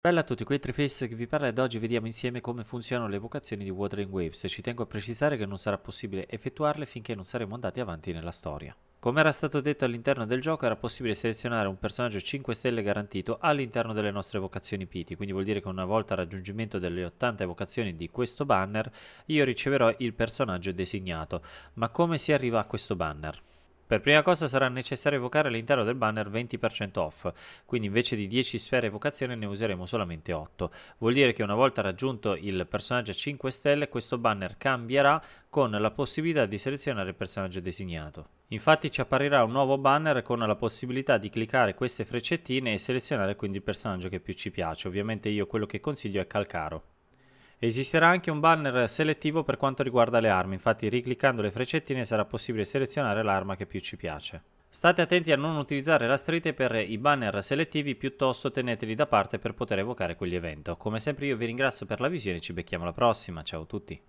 Bella a tutti, qui è Triface che vi parla ed oggi vediamo insieme come funzionano le evocazioni di Watering Waves e ci tengo a precisare che non sarà possibile effettuarle finché non saremo andati avanti nella storia. Come era stato detto all'interno del gioco era possibile selezionare un personaggio 5 stelle garantito all'interno delle nostre evocazioni piti, quindi vuol dire che una volta raggiungimento delle 80 evocazioni di questo banner io riceverò il personaggio designato. Ma come si arriva a questo banner? Per prima cosa sarà necessario evocare all'interno del banner 20% off, quindi invece di 10 sfere evocazione ne useremo solamente 8. Vuol dire che una volta raggiunto il personaggio 5 stelle questo banner cambierà con la possibilità di selezionare il personaggio designato. Infatti ci apparirà un nuovo banner con la possibilità di cliccare queste freccettine e selezionare quindi il personaggio che più ci piace. Ovviamente io quello che consiglio è Calcaro. Esisterà anche un banner selettivo per quanto riguarda le armi, infatti ricliccando le freccettine sarà possibile selezionare l'arma che più ci piace. State attenti a non utilizzare la strite per i banner selettivi, piuttosto teneteli da parte per poter evocare quell'evento. Come sempre io vi ringrazio per la visione e ci becchiamo alla prossima, ciao a tutti!